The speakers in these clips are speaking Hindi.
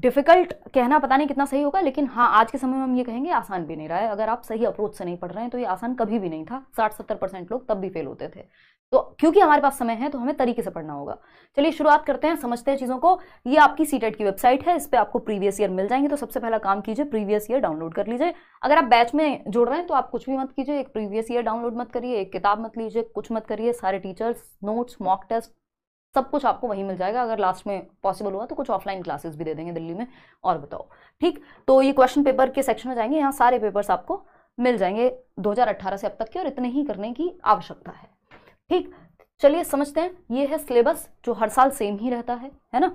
डिफ़िकल्ट कहना पता नहीं कितना सही होगा लेकिन हाँ आज के समय में हम ये कहेंगे आसान भी नहीं रहा है अगर आप सही अप्रोच से नहीं पढ़ रहे हैं तो ये आसान कभी भी नहीं था साठ सत्तर परसेंट लोग तब भी फेल होते थे तो क्योंकि हमारे पास समय है तो हमें तरीके से पढ़ना होगा चलिए शुरुआत करते हैं समझते हैं चीज़ों को ये आपकी सी e की वेबसाइट है इस पर आपको प्रीवियस ईयर मिल जाएंगे तो सबसे पहला काम कीजिए प्रीवियस ईयर डाउनलोड कर लीजिए अगर आप बैच में जुड़ रहे हैं तो आप कुछ भी मत कीजिए एक प्रीवियस ईयर डाउनलोड मत करिए एक किताब मत लीजिए कुछ मत करिए सारे टीचर्स नोट्स मॉक टेस्ट सब कुछ आपको वहीं मिल जाएगा अगर लास्ट में पॉसिबल हुआ तो कुछ ऑफलाइन क्लासेस भी दे देंगे दिल्ली में और बताओ ठीक तो ये क्वेश्चन पेपर के सेक्शन में जाएंगे यहाँ सारे पेपर्स आपको मिल जाएंगे 2018 से अब तक के और इतने ही करने की आवश्यकता है ठीक चलिए समझते हैं ये है सिलेबस जो हर साल सेम ही रहता है है ना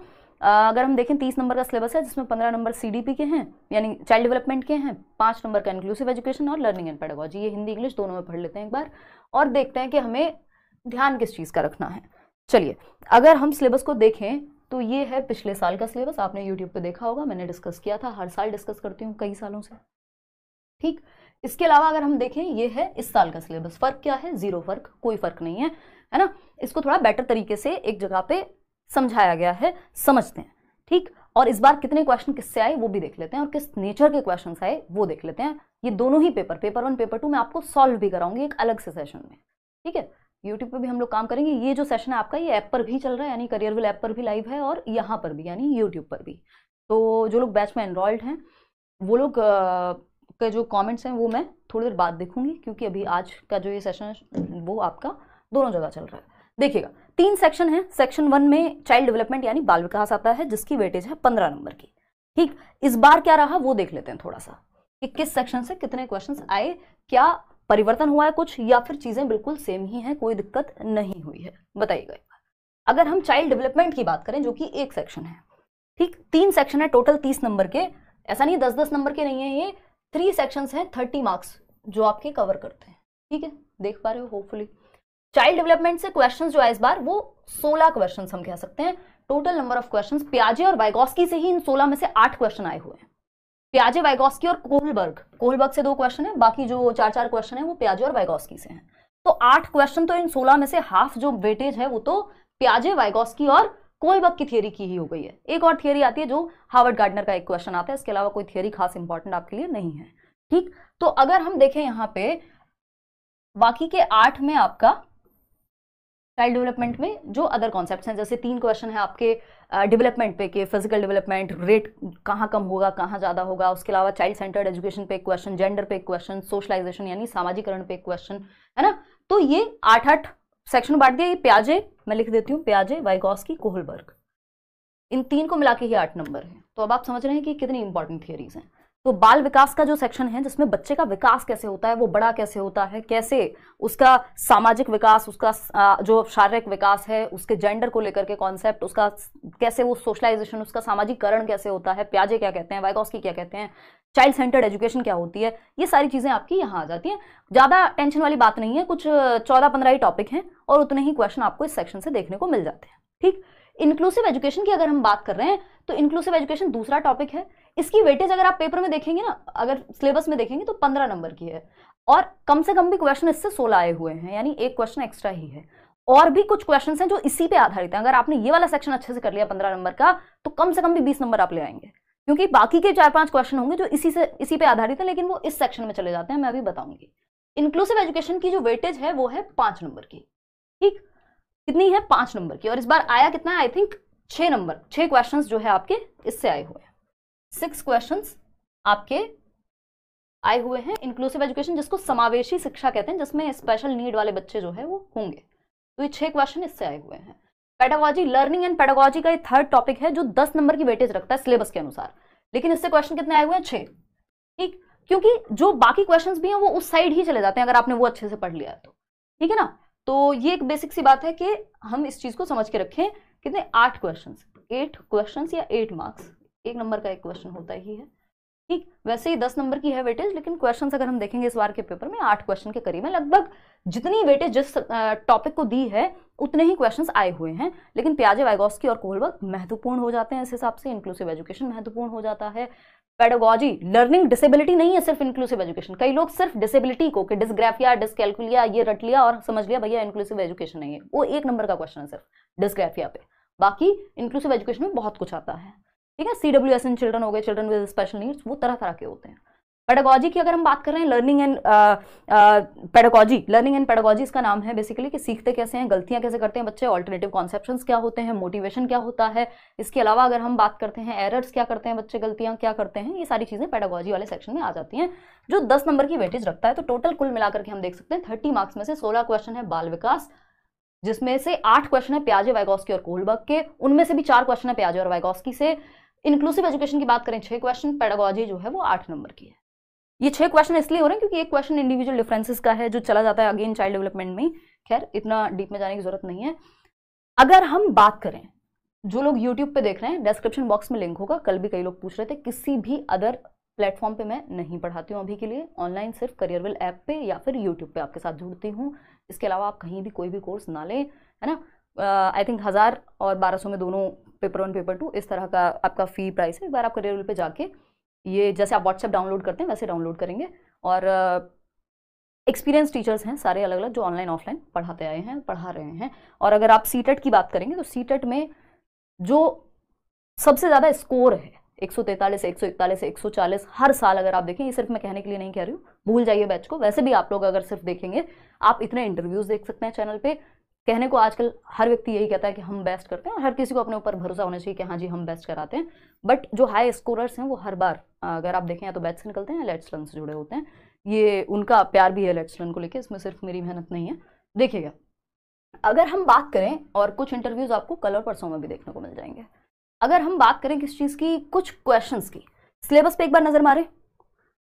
अगर हम देखें तीस नंबर का सिलेबस है जिसमें पंद्रह नंबर सी के हैं यानी चाइल्ड डेवलपमेंट के हैं पाँच नंबर का इंक्लूसिव एजुकेशन और लर्निंग एंड पेडागोजी ये हिंदी इंग्लिश दोनों में पढ़ लेते हैं एक बार और देखते हैं कि हमें ध्यान किस चीज़ का रखना है चलिए अगर हम सिलेबस को देखें तो ये है पिछले साल का सिलेबस आपने यूट्यूब पे देखा होगा मैंने डिस्कस किया था हर साल डिस्कस करती हूँ कई सालों से ठीक इसके अलावा अगर हम देखें ये है इस साल का सिलेबस फर्क क्या है जीरो फर्क कोई फर्क नहीं है है ना इसको थोड़ा बेटर तरीके से एक जगह पे समझाया गया है समझते हैं ठीक और इस बार कितने क्वेश्चन किससे आए वो भी देख लेते हैं और किस नेचर के क्वेश्चन आए वो देख लेते हैं ये दोनों ही paper paper one paper two मैं आपको सॉल्व भी कराऊंगी एक अलग से सेशन में ठीक है यूट्यूब पे भी हम लोग काम करेंगे ये जो सेशन है आपका ये ऐप पर भी चल रहा है यानी करियर विल ऐप पर भी लाइव है और यहाँ पर भी यानी यूट्यूब पर भी तो जो लोग बैच में एनरोल्ड हैं वो लोग का जो कमेंट्स हैं वो मैं थोड़ी देर बाद देखूंगी क्योंकि अभी आज का जो ये सेशन है वो आपका दोनों जगह चल रहा है देखिएगा तीन सेक्शन है सेक्शन वन में चाइल्ड डेवलपमेंट यानी बाल विकास आता है जिसकी वेटेज है पंद्रह नंबर की ठीक इस बार क्या रहा वो देख लेते हैं थोड़ा सा कि किस सेक्शन से कितने क्वेश्चंस आए क्या परिवर्तन हुआ है कुछ या फिर चीज़ें बिल्कुल सेम ही हैं कोई दिक्कत नहीं हुई है बताइएगा अगर हम चाइल्ड डेवलपमेंट की बात करें जो कि एक सेक्शन है ठीक तीन सेक्शन है टोटल तीस नंबर के ऐसा नहीं दस दस नंबर के नहीं है ये थ्री सेक्शन है थर्टी मार्क्स जो आपके कवर करते हैं ठीक है देख पा रहे हो होपफुली चाइल्ड डेवलपमेंट से क्वेश्चंस जो है इस बार वो 16 क्वेश्चंस हम कह सकते हैं टोटल नंबर ऑफ क्वेश्चंस प्याजे और बाइगोस्की से ही इन 16 में से आठ क्वेश्चन आए हुए हैं प्याजे वाइगोस्की और कोहलबर्ग कोहलबर्ग से दो क्वेश्चन है बाकी जो चार चार क्वेश्चन है वो प्याजे और वाइगोस्की से हैं तो आठ क्वेश्चन तो इन सोलह में से हाफ जो वेटेज है वो तो प्याजे वाइगोस्की और कोहलबर्ग की थियरी की ही हो गई है एक और थियरी आती है जो हार्वर्ड गार्डनर का एक क्वेश्चन आता है इसके अलावा कोई थियरी खास इंपॉर्टेंट आपके लिए नहीं है ठीक तो अगर हम देखें यहाँ पे बाकी के आठ में आपका चाइल्ड डेवलपमेंट में जो अदर कॉन्सेप्ट हैं जैसे तीन क्वेश्चन है आपके डेवलपमेंट पे कि फिजिकल डेवलपमेंट रेट कहाँ कम होगा कहाँ ज़्यादा होगा उसके अलावा चाइल्ड सेंटर्ड एजुकेशन पे क्वेश्चन जेंडर पे क्वेश्चन सोशलाइजेशन यानी सामाजिकरण पे क्वेश्चन है ना तो ये आठ आठ सेक्शन बांट दिया ये प्याजे मैं लिख देती हूँ प्याजे की कोहलबर्ग इन तीन को मिला के ही आठ नंबर है तो अब आप समझ रहे हैं कि कितनी इंपॉर्टेंट थियरीज हैं तो बाल विकास का जो सेक्शन है जिसमें बच्चे का विकास कैसे होता है वो बड़ा कैसे होता है कैसे उसका सामाजिक विकास उसका जो शारीरिक विकास है उसके जेंडर को लेकर के कॉन्सेप्ट उसका कैसे वो सोशलाइजेशन उसका सामाजिकरण कैसे होता है प्याजे क्या कहते हैं वाइकॉस्की क्या कहते हैं चाइल्ड सेंटर्ड एजुकेशन क्या होती है ये सारी चीज़ें आपकी यहाँ आ जाती हैं ज़्यादा टेंशन वाली बात नहीं है कुछ चौदह पंद्रह ही टॉपिक हैं और उतने ही क्वेश्चन आपको इस सेक्शन से देखने को मिल जाते हैं ठीक इंक्लूसिव एजुकेशन की अगर हम बात कर रहे हैं तो इंक्लूसिव एजुकेशन दूसरा टॉपिक है इसकी वेटेज अगर आप पेपर में देखेंगे ना अगर सिलेबस में देखेंगे तो पंद्रह नंबर की है और कम से कम भी क्वेश्चन इससे सोलह आए हुए हैं यानी एक क्वेश्चन एक्स्ट्रा ही है और भी कुछ क्वेश्चन हैं जो इसी पे आधारित हैं अगर आपने ये वाला सेक्शन अच्छे से कर लिया पंद्रह नंबर का तो कम से कम भी बीस नंबर आप ले आएंगे क्योंकि बाकी के चार पांच क्वेश्चन होंगे जो इसी से इसी पे आधारित हैं लेकिन वो इस सेक्शन में चले जाते हैं मैं अभी बताऊंगी इंक्लूसिव एजुकेशन की जो वेटेज है वो है पांच नंबर की ठीक कितनी है पांच नंबर की और इस बार आया कितना आई थिंक छह नंबर छह क्वेश्चन जो है आपके इससे आए हुए सिक्स क्वेश्चन आपके आए हुए हैं इंक्लूसिव एजुकेशन जिसको समावेशी शिक्षा कहते हैं जिसमें स्पेशल नीड वाले बच्चे जो है वो होंगे तो ये छह क्वेश्चन इससे आए हुए हैं पेडागोजी लर्निंग एंड पेडागोजी का ये थर्ड टॉपिक है जो दस नंबर की वेटेज रखता है सिलेबस के अनुसार लेकिन इससे क्वेश्चन कितने आए हुए हैं छे ठीक क्योंकि जो बाकी क्वेश्चन भी हैं वो उस साइड ही चले जाते हैं अगर आपने वो अच्छे से पढ़ लिया है तो ठीक है ना तो ये एक बेसिक सी बात है कि हम इस चीज़ को समझ के रखें कितने आठ क्वेश्चन एट क्वेश्चन या एट मार्क्स एक नंबर का एक क्वेश्चन होता ही है ठीक वैसे ही दस नंबर की है वेटेज लेकिन क्वेश्चंस अगर हम देखेंगे इस बार के पेपर में आठ क्वेश्चन के करीब है लगभग जितनी वेटेज जिस टॉपिक को दी है उतने ही क्वेश्चंस आए हुए हैं लेकिन प्याजे वाइगोस्की और कोहलबर्ग महत्वपूर्ण हो जाते हैं इस हिसाब से इंक्लूसिव एजुकेशन महत्वपूर्ण हो जाता है पेडोगॉजी लर्निंग डिसेबिलिटी नहीं है सिर्फ इंक्लूसिव एजुकेशन कई लोग सिर्फ डिसेबिलिटी को कि डिस्ग्राफिया डिस्कैलकुलिया ये रट लिया और समझ लिया भैया इंक्लूसिव एजुकेशन नहीं है वो एक नंबर का क्वेश्चन है सिर्फ डिस्ग्राफिया पे बाकी इंक्लूसिव एजुकेशन में बहुत कुछ आता है ठीक है C W S N children हो गए चिल्ड्रन विद स्पेशल नीड्स वो तरह तरह के होते हैं पेडागॉजी की अगर हम बात कर रहे हैं learning and pedagogy learning and pedagogy इसका नाम है बेसिकली कि सीखते कैसे हैं गलतियां कैसे करते हैं बच्चे ऑल्टरनेटिव कॉन्सेप्शन क्या होते हैं मोटिवेशन क्या होता है इसके अलावा अगर हम बात करते हैं एरर्स क्या करते हैं बच्चे गलतियां क्या करते हैं ये सारी चीज़ें पेडागॉजी वाले सेक्शन में आ जाती हैं जो दस नंबर की वेटेज रखता है तो टोटल कुल मिलाकर के हम देख सकते हैं थर्टी मार्क्स में से सोलह क्वेश्चन है बाल विकास जिसमें से आठ क्वेश्चन है प्याजे वाइगोस्की और कोहलबर्ग के उनमें से भी चार क्वेश्चन है प्याजे और वाइगोस्की से इंक्लूसिव एजुकेशन की बात करें छह क्वेश्चन पेडागोजी जो है वो आठ नंबर की है ये छह क्वेश्चन इसलिए हो रहे हैं क्योंकि एक क्वेश्चन इंडिविजुअल डिफरेंसेस का है जो चला जाता है अगेन चाइल्ड डेवलपमेंट में खैर इतना डीप में जाने की जरूरत नहीं है अगर हम बात करें जो लोग यूट्यूब पे देख रहे हैं डिस्क्रिप्शन बॉक्स में लिंक होगा कल भी कई लोग पूछ रहे थे किसी भी अदर प्लेटफॉर्म पे मैं नहीं पढ़ाती हूँ अभी के लिए ऑनलाइन सिर्फ करियर वेल ऐप पे या फिर यूट्यूब पे आपके साथ जुड़ती हूँ इसके अलावा आप कहीं भी कोई भी कोर्स ना लें है ना आई थिंक हज़ार और बारह सौ में दोनों पेपर वन पेपर टू इस तरह का आपका फ़ी प्राइस है एक बार आप करियर पे जाके ये जैसे आप व्हाट्सएप डाउनलोड करते हैं वैसे डाउनलोड करेंगे और एक्सपीरियंस uh, टीचर्स हैं सारे अलग अलग जो ऑनलाइन ऑफलाइन पढ़ाते आए हैं पढ़ा रहे हैं और अगर आप सी e की बात करेंगे तो सी e में जो सबसे ज़्यादा स्कोर है एक सौ तैंतालीस एक सौ इकतालीस एक सौ चालीस हर साल अगर आप देखें ये सिर्फ मैं कहने के लिए नहीं कह रही हूँ भूल जाइए बैच को वैसे भी आप लोग अगर सिर्फ देखेंगे आप इतने इंटरव्यूज़ देख सकते हैं चैनल पे कहने को आजकल हर व्यक्ति यही कहता है कि हम बेस्ट करते हैं हर किसी को अपने ऊपर भरोसा होना चाहिए कि हाँ जी हम बेस्ट कराते हैं बट जो हाई स्कोरर्स हैं वो हर बार अगर आप देखें या तो बैट्स निकलते हैं या लेट्स रन से जुड़े होते हैं ये उनका प्यार भी है लेट्स रन को लेकर इसमें सिर्फ मेरी मेहनत नहीं है देखिएगा अगर हम बात करें और कुछ इंटरव्यूज़ आपको कल और परसों में भी देखने को मिल जाएंगे अगर हम बात करें किस चीज़ की कुछ क्वेश्चंस की सिलेबस पे एक बार नज़र मारें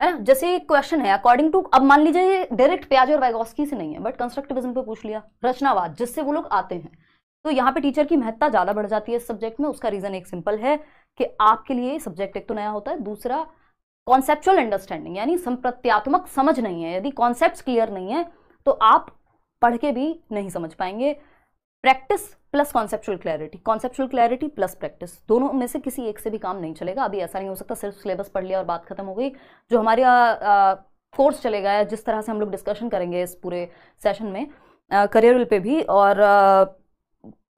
है ना जैसे एक क्वेश्चन है अकॉर्डिंग टू अब मान लीजिए डायरेक्ट प्याज और वैगोस्की से नहीं है बट कंस्ट्रक्टिविज्म पे पूछ लिया रचनावाद जिससे वो लोग आते हैं तो यहाँ पे टीचर की महत्ता ज़्यादा बढ़ जाती है इस सब्जेक्ट में उसका रीज़न एक सिंपल है कि आपके लिए सब्जेक्ट एक तो नया होता है दूसरा कॉन्सेप्चुअल अंडरस्टैंडिंग यानी संप्रत्यात्मक समझ नहीं है यदि कॉन्सेप्ट क्लियर नहीं है तो आप पढ़ के भी नहीं समझ पाएंगे practice plus conceptual clarity conceptual clarity plus practice दोनों में से किसी एक से भी काम नहीं चलेगा अभी ऐसा नहीं हो सकता सिर्फ सिलेबस पढ़ लिया और बात खत्म हो गई जो हमारे कोर्स चलेगा या जिस तरह से हम लोग डिस्कशन करेंगे इस पूरे सेशन में करियर पे भी और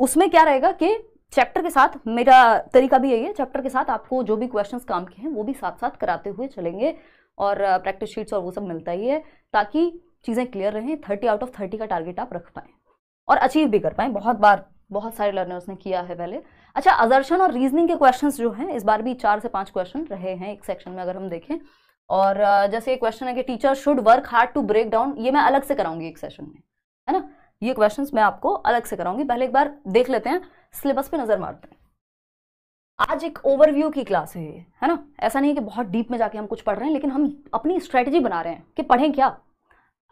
उसमें क्या रहेगा कि चैप्टर के साथ मेरा तरीका भी यही है चैप्टर के साथ आपको जो भी क्वेश्चंस काम के हैं वो भी साथ साथ कराते हुए चलेंगे और प्रैक्टिस शीट्स और वो सब मिलता ही है ताकि चीज़ें क्लियर रहें थर्टी आउट ऑफ थर्टी का टारगेट आप रख पाएँ और अचीव भी कर पाएँ बहुत बार बहुत सारे लर्नर्स ने किया है पहले अच्छा अजर्शन और रीजनिंग के क्वेश्चंस जो हैं इस बार भी चार से पांच क्वेश्चन रहे हैं एक सेक्शन में अगर हम देखें और जैसे एक क्वेश्चन है कि teacher should work hard to break down ये मैं अलग से कराऊंगी एक सेशन में है ना ये क्वेश्चन मैं आपको अलग से कराऊंगी पहले एक बार देख लेते हैं सिलेबस पर नज़र मारते हैं आज एक ओवरव्यू की क्लास है है ना ऐसा नहीं है कि बहुत डीप में जाके हम कुछ पढ़ रहे हैं लेकिन हम अपनी स्ट्रैटेजी बना रहे हैं कि पढ़ें क्या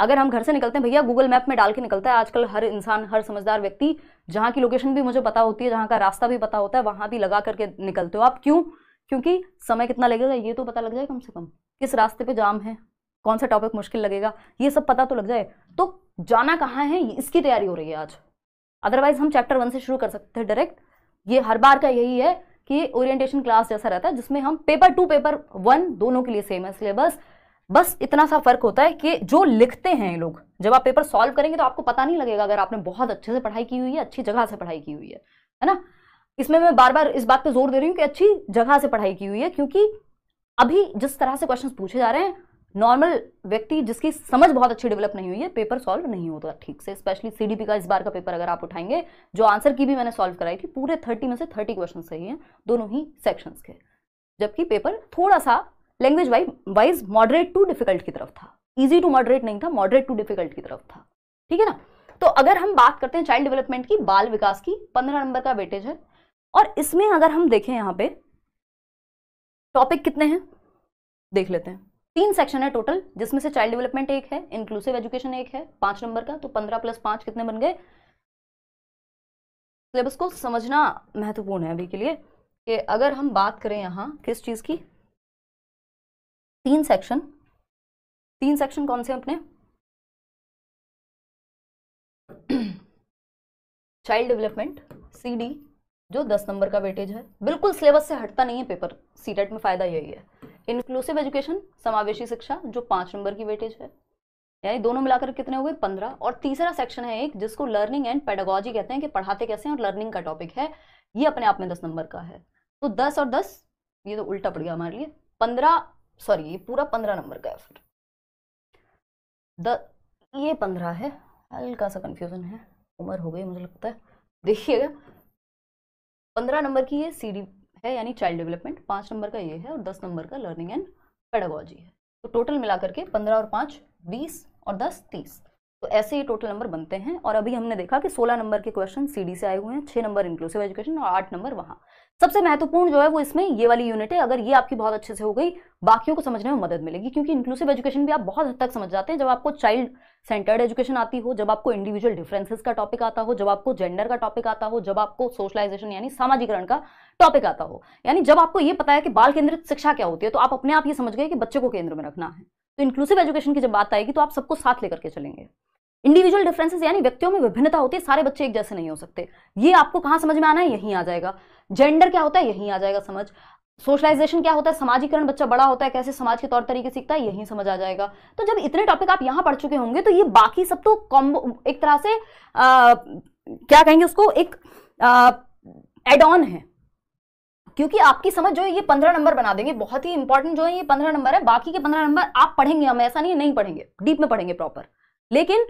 अगर हम घर से निकलते हैं भैया गूगल मैप में डाल के निकलता है आजकल हर इंसान हर समझदार व्यक्ति जहाँ की लोकेशन भी मुझे पता होती है जहाँ का रास्ता भी पता होता है वहाँ भी लगा करके निकलते हो आप क्यों क्योंकि समय कितना लगेगा ये तो पता लग जाए कम से कम किस रास्ते पे जाम है कौन सा टॉपिक मुश्किल लगेगा ये सब पता तो लग जाए तो जाना कहाँ है इसकी तैयारी हो रही है आज अदरवाइज हम चैप्टर वन से शुरू कर सकते हैं डायरेक्ट ये हर बार का यही है कि ओरिएंटेशन क्लास जैसा रहता है जिसमें हम पेपर टू पेपर वन दोनों के लिए सेम है सिलेबस बस इतना सा फर्क होता है कि जो लिखते हैं लोग जब आप पेपर सॉल्व करेंगे तो आपको पता नहीं लगेगा अगर आपने बहुत अच्छे से पढ़ाई की हुई है अच्छी जगह से पढ़ाई की हुई है है ना इसमें मैं बार बार इस बात पे जोर दे रही हूँ कि अच्छी जगह से पढ़ाई की हुई है क्योंकि अभी जिस तरह से क्वेश्चन पूछे जा रहे हैं नॉर्मल व्यक्ति जिसकी समझ बहुत अच्छी डेवलप नहीं हुई है पेपर सॉल्व नहीं होता ठीक से स्पेशली सी का इस बार का पेपर अगर आप उठाएंगे जो आंसर की भी मैंने सॉल्व कराई थी पूरे थर्टी में से थर्टी क्वेश्चन सही हैं दोनों ही सेक्शंस के जबकि पेपर थोड़ा सा language wise moderate to difficult की तरफ था ईजी टू मॉडरेट नहीं था मॉडरेट टू डिफिकल्ट की तरफ था ठीक है ना तो अगर हम बात करते हैं चाइल्ड डेवलपमेंट की बाल विकास की पंद्रह नंबर का वेटेज है और इसमें अगर हम देखें यहाँ पे टॉपिक कितने हैं देख लेते हैं तीन सेक्शन है टोटल जिसमें से चाइल्ड डेवलपमेंट एक है इंक्लूसिव एजुकेशन एक है पांच नंबर का तो पंद्रह प्लस पांच कितने बन गए सिलेबस को समझना महत्वपूर्ण है अभी के लिए कि अगर हम बात करें यहाँ किस चीज़ की तीन सेक्शन तीन सेक्शन कौन से हैं अपने चाइल्ड डेवलपमेंट सीडी जो दस नंबर का वेटेज है बिल्कुल सिलेबस से हटता नहीं है पेपर सीटेट में फ़ायदा यही है इंक्लूसिव एजुकेशन समावेशी शिक्षा जो पांच नंबर की वेटेज है यानी दोनों मिलाकर कितने हुए पंद्रह और तीसरा सेक्शन है एक जिसको लर्निंग एंड पेडागोजी कहते हैं कि पढ़ाते कैसे हैं और लर्निंग का टॉपिक है ये अपने आप में दस नंबर का है तो दस और दस ये तो उल्टा पड़ गया हमारे लिए पंद्रह सॉरी ये पूरा पंद्रह नंबर का है फिर द ये पंद्रह है हल्का सा कंफ्यूजन है उम्र हो गई मुझे लगता है देखिएगा पंद्रह नंबर की ये सीडी है यानी चाइल्ड डेवलपमेंट पाँच नंबर का ये है और दस नंबर का लर्निंग एंड पेडागोलॉजी है तो टोटल मिला करके पंद्रह और पाँच बीस और दस तीस तो ऐसे ये टोटल नंबर बनते हैं और अभी हमने देखा कि सोलह नंबर के क्वेश्चन सीडी से आए हुए हैं छः नंबर इंक्लूसिव एजुकेशन और आठ नंबर वहाँ सबसे महत्वपूर्ण जो है वो इसमें ये वाली यूनिट है अगर ये आपकी बहुत अच्छे से हो गई बाकियों को समझने में मदद मिलेगी क्योंकि इंक्लूसिव एजुकेशन भी आप बहुत हद तक समझ जाते हैं जब आपको चाइल्ड सेंटर्ड एजुकेशन आती हो जब आपको इंडिविजुअल डिफरेंसेस का टॉपिक आता हो जब आपको जेंडर का टॉपिक आता हो जब आपको सोशलाइजेशन यानी सामाजिकरण का टॉपिक आता हो यानी जब आपको ये पता है कि बाल केंद्रित शिक्षा क्या होती है तो आप अपने आप ये समझ गए कि बच्चे को केंद्र में रखना है तो इंक्लूसिव एजुकेशन की जब बात आएगी तो आप सबको साथ लेकर के चलेंगे इंडिविजुअल डिफरेंसेस यानी व्यक्तियों में विभिन्नता होती है सारे बच्चे एक जैसे नहीं हो सकते ये आपको कहां समझ में आना है यहीं आ जाएगा जेंडर क्या होता है यहीं आ जाएगा समझ सोशलाइजेशन क्या होता है समाजीकरण बच्चा बड़ा होता है कैसे समाज के तौर तरीके सीखता है यही समझ आ जाएगा तो जब इतने टॉपिक आप यहाँ पढ़ चुके होंगे तो ये बाकी सब तो कॉम्बो एक तरह से आ, क्या कहेंगे उसको एक एड ऑन है क्योंकि आपकी समझ जो है ये पंद्रह नंबर बना देंगे बहुत ही इंपॉर्टेंट जो है ये पंद्रह नंबर है बाकी के पंद्रह नंबर आप पढ़ेंगे हम ऐसा नहीं नहीं पढ़ेंगे डीप में पढ़ेंगे प्रॉपर लेकिन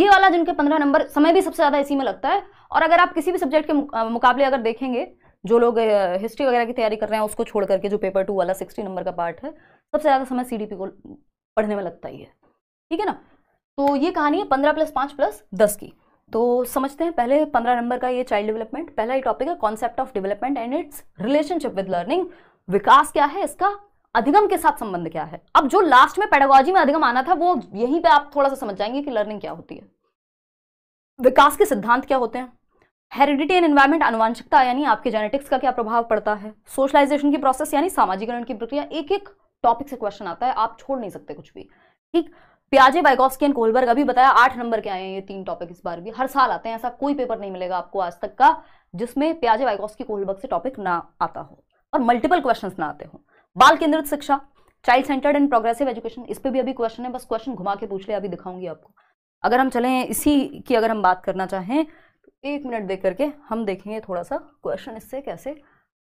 ये वाला जिनके पंद्रह नंबर समय भी सबसे ज्यादा इसी में लगता है और अगर आप किसी भी सब्जेक्ट के मुकाबले अगर देखेंगे जो लोग हिस्ट्री वगैरह की तैयारी कर रहे हैं उसको छोड़ करके जो पेपर टू वाला सिक्सटी नंबर का पार्ट है सबसे ज़्यादा समय सी को पढ़ने में लगता ही है ठीक है ना तो ये कहानी है पंद्रह प्लस पाँच प्लस दस की तो समझते हैं पहले पंद्रह नंबर का ये चाइल्ड डेवलपमेंट पहला ही टॉपिक है concept of development and its relationship with learning विकास क्या है इसका अधिगम के साथ संबंध क्या है अब जो लास्ट में पेडागोजी में अधिगम आना था वो यहीं पे आप थोड़ा सा समझ जाएंगे कि लर्निंग क्या होती है विकास के सिद्धांत क्या होते हैं हेरिडिटी एंड एनवायरमेंट अनुवांशिकता यानी आपके जेनेटिक्स का क्या प्रभाव पड़ता है सोशलाइजेशन की प्रोसेस यानी सामाजिकरण की प्रक्रिया एक एक टॉपिक से क्वेश्चन आता है आप छोड़ नहीं सकते कुछ भी ठीक प्याजे वाइगोस्की एंड कोलबर्ग अभी बताया आठ नंबर के आए हैं ये तीन टॉपिक इस बार भी हर साल आते हैं ऐसा कोई पेपर नहीं मिलेगा आपको आज तक का जिसमें प्याजे वाइगोस्की कोलबर्ग से टॉपिक ना आता हो और मल्टीपल क्वेश्चन ना आते हो बाल केंद्रित शिक्षा child centred and progressive education इस पर भी अभी क्वेश्चन है बस क्वेश्चन घुमा के पूछ ले अभी दिखाऊंगी आपको अगर हम चले इसी की अगर हम बात करना चाहें एक मिनट देख करके हम देखेंगे थोड़ा सा क्वेश्चन इससे कैसे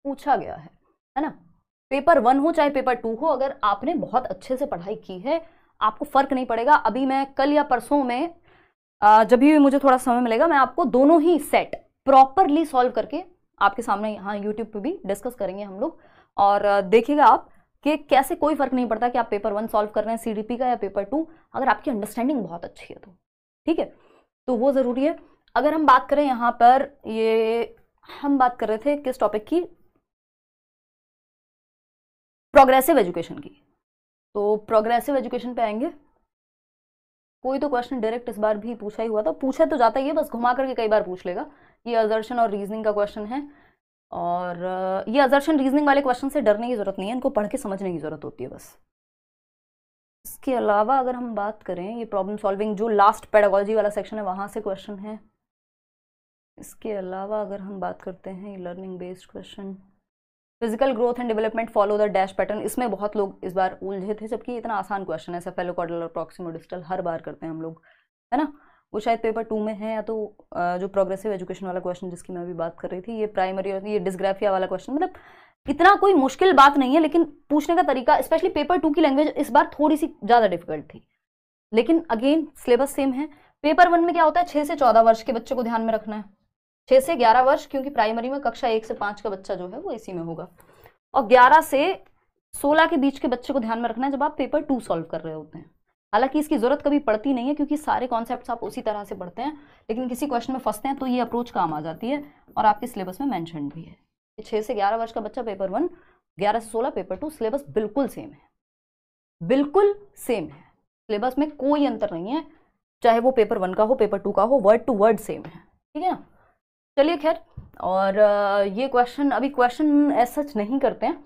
पूछा गया है है ना पेपर वन हो चाहे पेपर टू हो अगर आपने बहुत अच्छे से पढ़ाई की है आपको फ़र्क नहीं पड़ेगा अभी मैं कल या परसों में जब भी मुझे थोड़ा समय मिलेगा मैं आपको दोनों ही सेट प्रॉपरली सॉल्व करके आपके सामने यहाँ यूट्यूब पे भी डिस्कस करेंगे हम लोग और देखिएगा आप कि कैसे कोई फ़र्क नहीं पड़ता कि आप पेपर वन सॉल्व कर रहे हैं सी का या पेपर टू अगर आपकी अंडरस्टैंडिंग बहुत अच्छी है तो ठीक है तो वो ज़रूरी है अगर हम बात करें यहाँ पर ये हम बात कर रहे थे किस टॉपिक की प्रोग्रेसिव एजुकेशन की तो प्रोग्रेसिव एजुकेशन पे आएंगे कोई तो क्वेश्चन डायरेक्ट इस बार भी पूछा ही हुआ था पूछा तो जाता ही है बस घुमा करके कई बार पूछ लेगा ये अजर्शन और रीजनिंग का क्वेश्चन है और ये अजर्शन रीजनिंग वाले क्वेश्चन से डरने की ज़रूरत नहीं है इनको पढ़ के समझने की ज़रूरत होती है बस इसके अलावा अगर हम बात करें ये प्रॉब्लम सॉल्विंग जो लास्ट पेडागोलॉजी वाला सेक्शन है वहाँ से क्वेश्चन है इसके अलावा अगर हम बात करते हैं learning based question physical growth and development follow the dash pattern इसमें बहुत लोग इस बार उलझे थे जबकि इतना आसान क्वेश्चन है सफेलो कॉडल और प्रॉक्सिमो डिस्टल हर बार करते हैं हम लोग है ना वो शायद पेपर टू में है या तो जो प्रोग्रेसिव एजुकेशन वाला क्वेश्चन जिसकी मैं अभी बात कर रही थी ये प्राइमरी और ये डिस्ग्राफिया वाला क्वेश्चन मतलब इतना कोई मुश्किल बात नहीं है लेकिन पूछने का तरीका स्पेशली पेपर टू की लैंग्वेज इस बार थोड़ी सी ज़्यादा डिफिकल्ट थी लेकिन अगेन सिलेबस सेम है पेपर वन में क्या होता है छः से चौदह वर्ष के बच्चे को ध्यान में रखना है छः से ग्यारह वर्ष क्योंकि प्राइमरी में कक्षा एक से पाँच का बच्चा जो है वो इसी में होगा और ग्यारह से सोलह के बीच के बच्चे को ध्यान में रखना है जब आप पेपर टू सॉल्व कर रहे होते हैं हालांकि इसकी ज़रूरत कभी पड़ती नहीं है क्योंकि सारे कॉन्सेप्ट आप उसी तरह से पढ़ते हैं लेकिन किसी क्वेश्चन में फंसते हैं तो ये अप्रोच काम आ जाती है और आपके सिलेबस में मैंशन भी है छः से ग्यारह वर्ष का बच्चा पेपर वन ग्यारह से सोलह पेपर टू सिलेबस बिल्कुल सेम है बिल्कुल सेम है सिलेबस में कोई अंतर नहीं है चाहे वो पेपर वन का हो पेपर टू का हो वर्ड टू वर्ड सेम है ठीक है ना चलिए खैर और ये क्वेश्चन अभी क्वेश्चन ऐसा नहीं करते हैं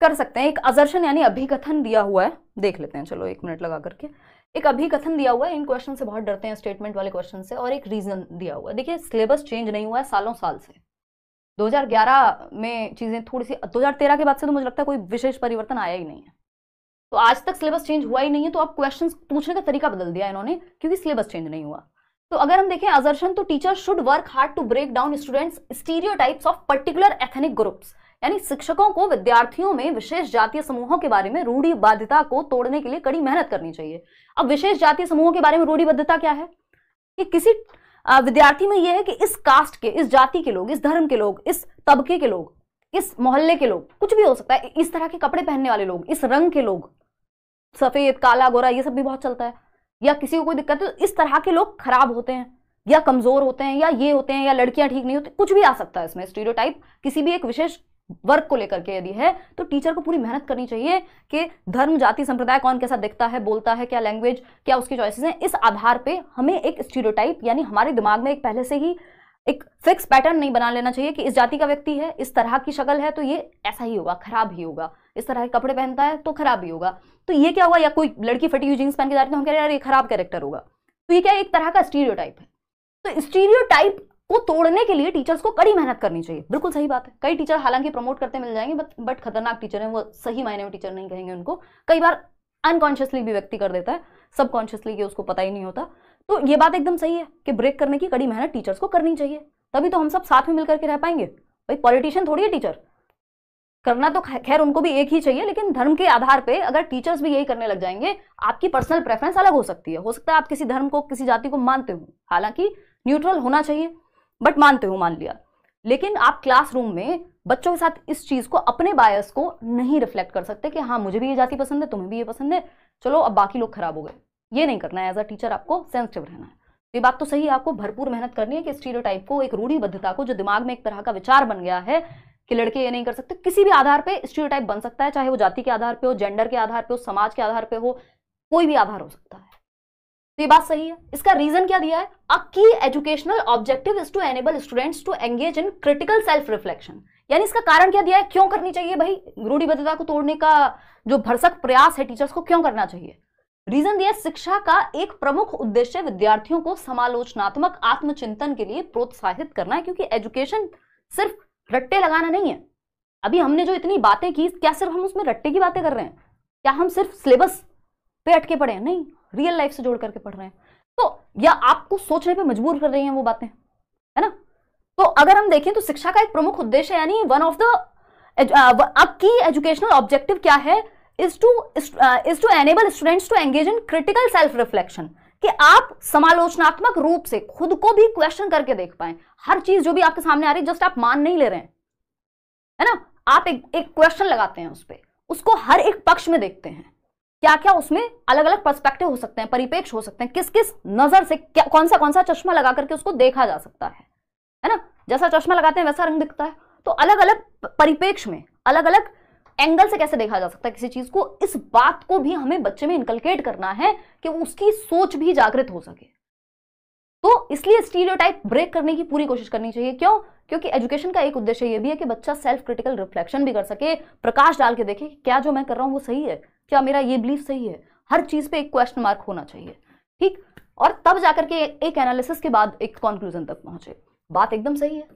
कर सकते हैं एक अजर्शन यानी अभिकथन दिया हुआ है देख लेते हैं चलो एक मिनट लगा करके एक अभिकथन दिया हुआ है इन क्वेश्चन से बहुत डरते हैं स्टेटमेंट वाले क्वेश्चन से और एक रीजन दिया हुआ है देखिए सिलेबस चेंज नहीं हुआ है सालों साल से 2011 में चीज़ें थोड़ी सी 2013 के बाद से तो मुझे लगता है कोई विशेष परिवर्तन आया ही नहीं है तो आज तक सिलेबस चेंज हुआ ही नहीं है तो अब क्वेश्चन पूछने का तरीका बदल दिया इन्होंने क्योंकि सिलेबस चेंज नहीं हुआ तो अगर हम देखें अजर्शन तो teacher should work hard to break down students stereotypes of particular ethnic groups यानी शिक्षकों को विद्यार्थियों में विशेष जातीय समूहों के बारे में रूढ़िबाध्यता को तोड़ने के लिए कड़ी मेहनत करनी चाहिए अब विशेष जातीय समूहों के बारे में रूढ़िबद्धता क्या है कि किसी विद्यार्थी में यह है कि इस कास्ट के इस जाति के लोग इस धर्म के लोग इस तबके के लोग इस मोहल्ले के लोग कुछ भी हो सकता है इस तरह के कपड़े पहनने वाले लोग इस रंग के लोग सफेद काला गोरा ये सब भी बहुत चलता है या किसी को कोई दिक्कत है तो इस तरह के लोग खराब होते हैं या कमजोर होते हैं या ये होते हैं या लड़कियां ठीक नहीं होती कुछ भी आ सकता है इसमें स्टीरियोटाइप किसी भी एक विशेष वर्ग को लेकर के यदि है तो टीचर को पूरी मेहनत करनी चाहिए कि धर्म जाति संप्रदाय कौन कैसा दिखता है बोलता है क्या लैंग्वेज क्या उसकी चॉइसेस हैं इस आधार पे हमें एक स्टीरियोटाइप यानी हमारे दिमाग में एक पहले से ही एक फिक्स पैटर्न नहीं बना लेना चाहिए कि इस जाति का व्यक्ति है इस तरह की शक्ल है तो ये ऐसा ही होगा खराब ही होगा इस तरह के कपड़े पहनता है तो खराब ही होगा तो ये क्या हुआ या कोई लड़की फटी हुई जींस पहन के जा रही है तो हम कह रहे हैं यार ये खराब कैरेक्टर होगा तो ये क्या एक तरह का स्टीरियो है तो स्टीरियो को तोड़ने के लिए टीचर्स को कड़ी मेहनत करनी चाहिए बिल्कुल सही बात है कई टीचर हालांकि प्रमोट करते मिल जाएंगे बट बट खतरनाक टीचर हैं वो सही मायने में टीचर नहीं कहेंगे उनको कई बार अनकॉन्शियसली भी व्यक्ति कर देता है सबकॉन्शियसली कि उसको पता ही नहीं होता तो ये बात एकदम सही है कि ब्रेक करने की कड़ी मेहनत टीचर्स को करनी चाहिए तभी तो हम सब साथ में मिलकर के रह पाएंगे भाई पॉलिटिशियन थोड़ी है टीचर करना तो खैर उनको भी एक ही चाहिए लेकिन धर्म के आधार पे अगर टीचर्स भी यही करने लग जाएंगे आपकी पर्सनल प्रेफरेंस अलग हो सकती है हो सकता है आप किसी धर्म को किसी जाति को मानते हो हालांकि न्यूट्रल होना चाहिए बट मानते हो मान लिया लेकिन आप क्लासरूम में बच्चों के साथ इस चीज़ को अपने बायस को नहीं रिफ्लेक्ट कर सकते कि हाँ मुझे भी ये जाति पसंद है तुम्हें भी ये पसंद है चलो अब बाकी लोग खराब हो गए ये नहीं करना है एज अ टीचर आपको सेंसिटिव रहना है तो ये बात तो सही है आपको भरपूर मेहनत करनी है कि स्टीरियोटाइप को एक रूढ़ीबद्धता को जो दिमाग में एक तरह का विचार बन गया है कि लड़के ये नहीं कर सकते किसी भी आधार पे स्टीरियोटाइप बन सकता है चाहे वो जाति के आधार पे हो जेंडर के आधार पे हो समाज के आधार पे हो कोई भी आधार हो सकता है तो ये बात सही है इसका रीजन क्या दिया है अ की educational objective is to enable students to engage in critical self reflection यानी इसका कारण क्या दिया है क्यों करनी चाहिए भाई रूढ़ीबद्धता को तोड़ने का जो भरसक प्रयास है टीचर्स को क्यों करना चाहिए रीजन दिया शिक्षा का एक प्रमुख उद्देश्य विद्यार्थियों को समालोचनात्मक आत्मचिंतन के लिए प्रोत्साहित करना है क्योंकि एजुकेशन सिर्फ रट्टे लगाना नहीं है अभी हमने जो इतनी बातें की क्या सिर्फ हम उसमें रट्टे की बातें कर रहे हैं क्या हम सिर्फ सिलेबस पे अटके पड़े हैं नहीं रियल लाइफ से जोड़ करके पढ़ रहे हैं तो या आपको सोचने पर मजबूर कर रही है वो बातें है ना तो अगर हम देखें तो शिक्षा का एक प्रमुख उद्देश्य यानी वन ऑफ द अब की एजुकेशनल ऑब्जेक्टिव क्या है is to is to enable students to engage in critical self reflection कि आप समालोचनात्मक रूप से खुद को भी क्वेश्चन करके देख पाए हर चीज जो भी आपके सामने आ रही है जस्ट आप मान नहीं ले रहे हैं है ना आप एक एक क्वेश्चन लगाते हैं उस पर उसको हर एक पक्ष में देखते हैं क्या क्या उसमें अलग अलग पर्सपेक्टिव हो सकते हैं परिपेक्ष हो सकते हैं किस किस नजर से क्या कौन सा कौन सा चश्मा लगा करके उसको देखा जा सकता है है ना जैसा चश्मा लगाते हैं वैसा रंग दिखता है तो अलग अलग परिपेक्ष में अलग अलग एंगल से कैसे देखा जा सकता है किसी चीज को इस बात को भी हमें बच्चे में इनकलकेट करना है कि उसकी सोच भी जागृत हो सके तो इसलिए स्टीरियोटाइप ब्रेक करने की पूरी कोशिश करनी चाहिए क्यों क्योंकि एजुकेशन का एक उद्देश्य यह भी है कि बच्चा सेल्फ क्रिटिकल रिफ्लेक्शन भी कर सके प्रकाश डाल के देखे क्या जो मैं कर रहा हूँ वो सही है क्या मेरा ये बिलीफ सही है हर चीज पे एक क्वेश्चन मार्क होना चाहिए ठीक और तब जाकर के एक एनालिसिस के बाद एक कंक्लूजन तक पहुंचे बात एकदम सही है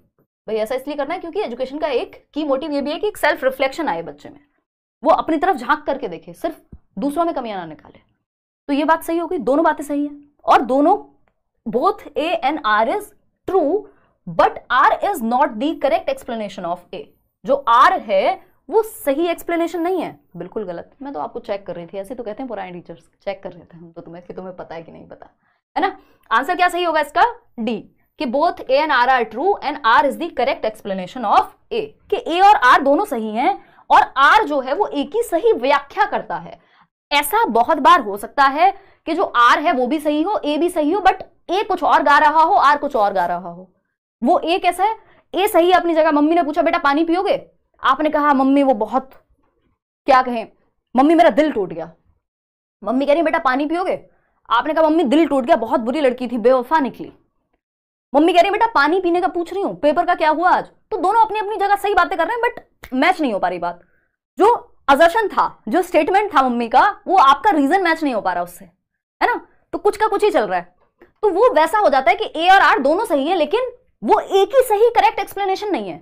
भाई ऐसा इसलिए करना है क्योंकि एजुकेशन का एक की मोटिव ये भी है कि एक सेल्फ रिफ्लेक्शन आए बच्चे में वो अपनी तरफ झांक करके देखे सिर्फ दूसरों में कमियां ना निकाले तो ये बात सही होगी दोनों बातें सही हैं और दोनों both A and R is true but R is not the correct explanation of A जो आर है वो सही एक्सप्लेनेशन नहीं है बिल्कुल गलत मैं तो आपको चेक कर रही थी ऐसे तो कहते हैं पुराने टीचर्स चेक कर रहे थे हम तो तुम्हें कि तुम्हें पता है कि नहीं पता है ना आंसर क्या सही होगा इसका डी कि both A and R are true and R is the correct explanation of A कि ए और आर दोनों सही हैं और आर जो है वो ए की सही व्याख्या करता है ऐसा बहुत बार हो सकता है कि जो आर है वो भी सही हो ए भी सही हो बट ए कुछ और गा रहा हो आर कुछ और गा रहा हो वो ए कैसा है ए सही है अपनी जगह मम्मी ने पूछा बेटा पानी पियोगे आपने कहा मम्मी वो बहुत क्या कहें मम्मी मेरा दिल टूट गया मम्मी कह रही बेटा पानी पियोगे आपने कहा मम्मी दिल टूट गया बहुत बुरी लड़की थी बेवफा निकली मम्मी कह रही बेटा पानी पीने का पूछ रही हूँ पेपर का क्या हुआ आज तो दोनों अपनी अपनी जगह सही बातें कर रहे हैं बट मैच नहीं हो पा रही बात जो अजर्शन था जो स्टेटमेंट था मम्मी का वो आपका रीजन मैच नहीं हो पा रहा उससे है ना तो कुछ का कुछ ही चल रहा है तो वो वैसा हो जाता है कि ए और आर दोनों सही है लेकिन वो एक ही सही करेक्ट एक्सप्लेनेशन नहीं है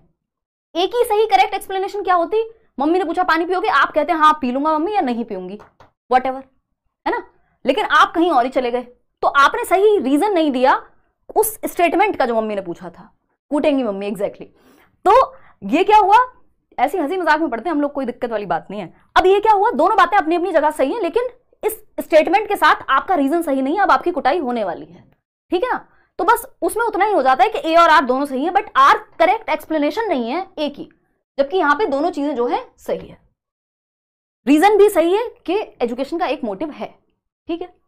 एक ही सही करेक्ट एक्सप्लेनेशन क्या होती मम्मी ने पूछा पानी पियोगे आप कहते हैं हाँ पी लूंगा मम्मी या नहीं पीऊंगी वट है ना लेकिन आप कहीं और ही चले गए तो आपने सही रीजन नहीं दिया उस स्टेटमेंट का जो मम्मी ने पूछा था कूटेंगी मम्मी एग्जैक्टली exactly. तो ये क्या हुआ ऐसी हंसी मजाक में पढ़ते हैं हम लोग कोई दिक्कत वाली बात नहीं है अब ये क्या हुआ दोनों बातें अपनी अपनी जगह सही है लेकिन इस स्टेटमेंट के साथ आपका रीजन सही नहीं है अब आपकी कुटाई होने वाली है ठीक है ना तो बस उसमें उतना ही हो जाता है कि ए और आर दोनों सही है बट आर करेक्ट एक्सप्लेनेशन नहीं है ए की जबकि यहां पर दोनों चीजें जो है सही है रीजन भी सही है कि एजुकेशन का एक मोटिव है ठीक है